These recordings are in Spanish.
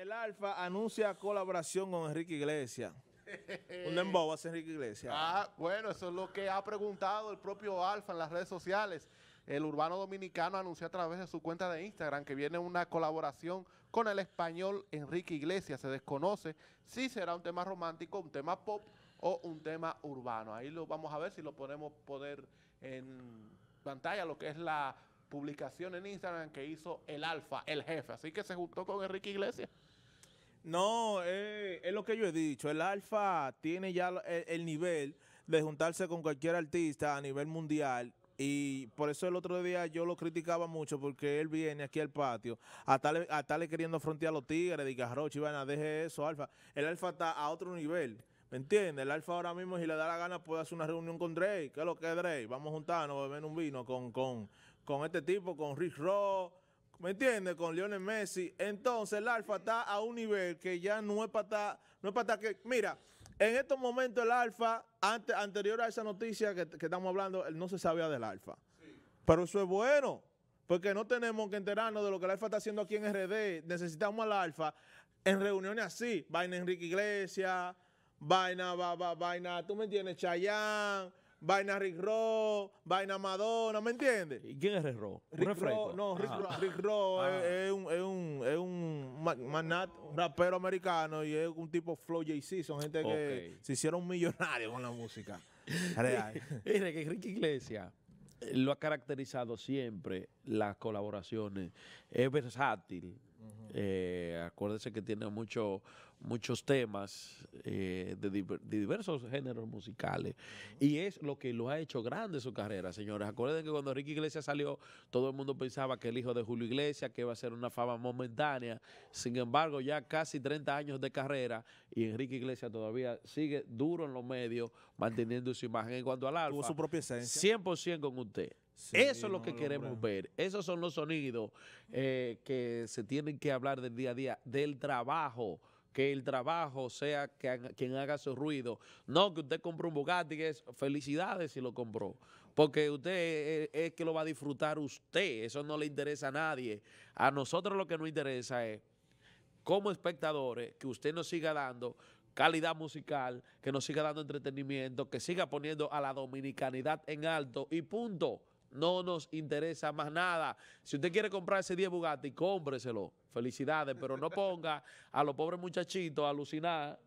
El Alfa anuncia colaboración con Enrique Iglesias. Un dembow hace Enrique Iglesias. Ah, bueno, eso es lo que ha preguntado el propio Alfa en las redes sociales. El urbano dominicano anunció a través de su cuenta de Instagram que viene una colaboración con el español Enrique Iglesias. Se desconoce si será un tema romántico, un tema pop o un tema urbano. Ahí lo vamos a ver si lo podemos poner en pantalla, lo que es la publicación en Instagram que hizo el Alfa, el jefe. Así que se juntó con Enrique Iglesias. No, eh, es lo que yo he dicho. El Alfa tiene ya el, nivel de juntarse con cualquier artista a nivel mundial. Y por eso el otro día yo lo criticaba mucho porque él viene aquí al patio a estarle, queriendo frontear a los tigres, de Roche, van a deje eso, Alfa. El Alfa está a otro nivel. ¿Me entiendes? El Alfa ahora mismo, si le da la gana, puede hacer una reunión con Drey. ¿Qué es lo que es Vamos a juntarnos, beber un vino con, con, con este tipo, con Rick Ross ¿Me entiendes? Con Lionel Messi. Entonces, el Alfa está a un nivel que ya no es para estar. No es para que. Mira, en estos momentos, el Alfa, antes, anterior a esa noticia que, estamos hablando, él no se sabía del Alfa. Pero eso es bueno, porque no tenemos que enterarnos de lo que el Alfa está haciendo aquí en RD. Necesitamos al Alfa en reuniones así. Vaina Enrique Iglesias, vaina, va, vaina, tú me entiendes, Chayán vaina Rick Ross, vaina Madonna, ¿me entiendes? ¿Y quién es Rick Ross? Rick Ross, no, Rick, Ross es, un, rapero americano y es un tipo Flow JC, son gente que se hicieron millonarios con la música. Real. Mire que Ricky Iglesias lo ha caracterizado siempre las colaboraciones, es versátil, eh, acuérdese que tiene muchos temas eh, de, diversos géneros musicales y es lo que lo ha hecho grande su carrera, señores. Acuérdense que cuando Ricky Iglesias salió, todo el mundo pensaba que el hijo de Julio Iglesias, que iba a ser una fama momentánea. Sin embargo, ya casi 30 años de carrera y Enrique Iglesias todavía sigue duro en los medios, manteniendo su imagen. En cuanto al alfa, su propia esencia. 100% con usted. Eso es lo que queremos ver. Esos son los sonidos eh, que se tienen que hablar del día a día, del trabajo. Que el trabajo sea que, quien haga su ruido. No que usted compró un Bugatti, es felicidades si lo compró. Porque usted es que lo va a disfrutar usted. Eso no le interesa a nadie. A nosotros lo que nos interesa es, como espectadores, que usted nos siga dando calidad musical, que nos siga dando entretenimiento, que siga poniendo a la dominicanidad en alto y punto. No nos interesa más nada. Si usted quiere comprar ese 10 Bugatti, cómpreselo. Felicidades, pero no ponga a los pobres muchachitos a alucinar.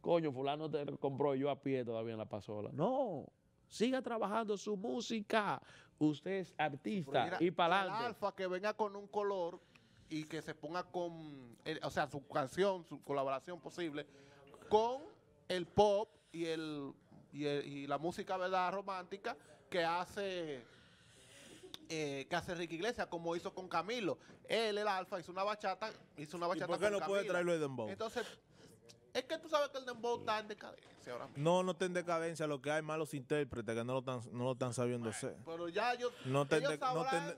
Coño, fulano te compró yo a pie todavía en la pasola. No, siga trabajando su música. Usted es artista y para Alfa que venga con un color y que se ponga con, eh, o sea, su canción, su colaboración posible con el pop y y, y, la música verdad romántica que hace eh, que hace Ricky Iglesias, como hizo con Camilo. Él, el alfa, hizo una bachata, hizo una bachata ¿Y por qué no puede traerlo el dembow? Entonces, es que tú sabes que el dembow está en decadencia ahora mismo. No, no está en decadencia. Lo que hay malos intérpretes que no lo están, no lo están sabiendo hacer. Pero ya yo. No está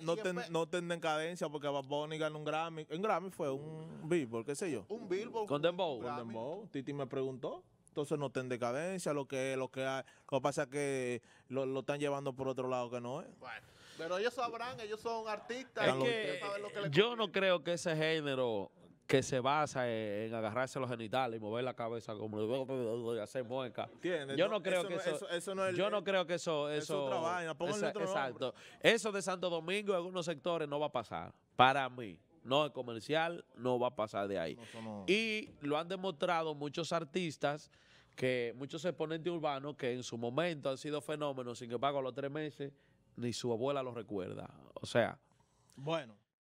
no no en decadencia porque Bad y ganó un Grammy. en Grammy fue un Billboard, qué sé yo. Un Billboard. Con Dembow. Con Dembow. Titi me preguntó. Entonces no está en decadencia. Lo que, lo que, hay. lo que pasa es que lo, lo están llevando por otro lado que no es. Bueno. Pero ellos sabrán, ellos son artistas. yo no creo que ese género que se basa en, agarrarse los genitales y mover la cabeza como de hacer mueca. Yo no, creo que eso, Yo no creo que eso eso Eso de Santo Domingo en algunos sectores no va a pasar para mí. No es comercial, no va a pasar de ahí. y lo han demostrado muchos artistas que muchos exponentes urbanos que en su momento han sido fenómenos, sin que pago los tres meses ni su abuela lo recuerda. O sea. Bueno.